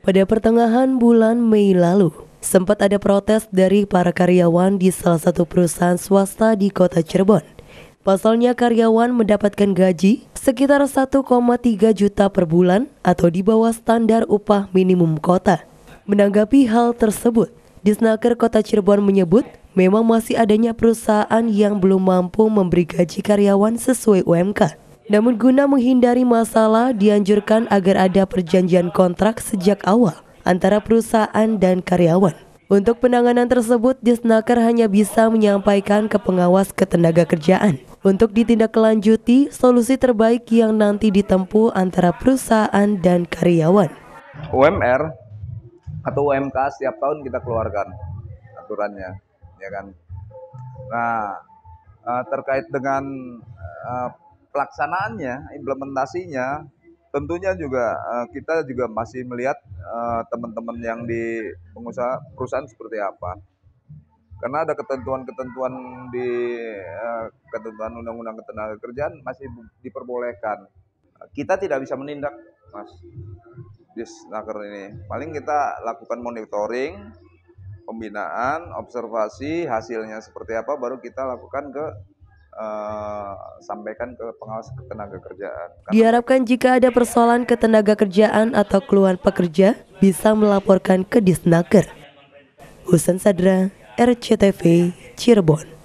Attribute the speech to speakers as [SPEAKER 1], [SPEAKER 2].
[SPEAKER 1] Pada pertengahan bulan Mei lalu, sempat ada protes dari para karyawan di salah satu perusahaan swasta di kota Cirebon. Pasalnya karyawan mendapatkan gaji sekitar 1,3 juta per bulan atau di bawah standar upah minimum kota. Menanggapi hal tersebut, Disnaker Kota Cirebon menyebut memang masih adanya perusahaan yang belum mampu memberi gaji karyawan sesuai UMK. Namun guna menghindari masalah, dianjurkan agar ada perjanjian kontrak sejak awal antara perusahaan dan karyawan. Untuk penanganan tersebut, Disnaker hanya bisa menyampaikan ke pengawas ketenaga kerjaan. Untuk ditindaklanjuti, solusi terbaik yang nanti ditempuh antara perusahaan dan karyawan.
[SPEAKER 2] UMR atau UMK setiap tahun kita keluarkan aturannya, ya kan? Nah, eh, terkait dengan eh, pelaksanaannya, implementasinya tentunya juga eh, kita juga masih melihat eh, teman-teman yang di pengusaha perusahaan seperti apa. Karena ada ketentuan-ketentuan di eh, ketentuan undang-undang kerjaan masih diperbolehkan. Kita tidak bisa menindak, Mas. Disnaker ini. Paling kita lakukan monitoring, pembinaan, observasi, hasilnya seperti apa baru kita lakukan ke Eh, sampaikan ke pengawas ketenaga kerjaan.
[SPEAKER 1] Diharapkan jika ada persoalan ketenaga kerjaan atau keluhan pekerja bisa melaporkan ke Disnaker. Husan Sadra, RCTV, Cirebon.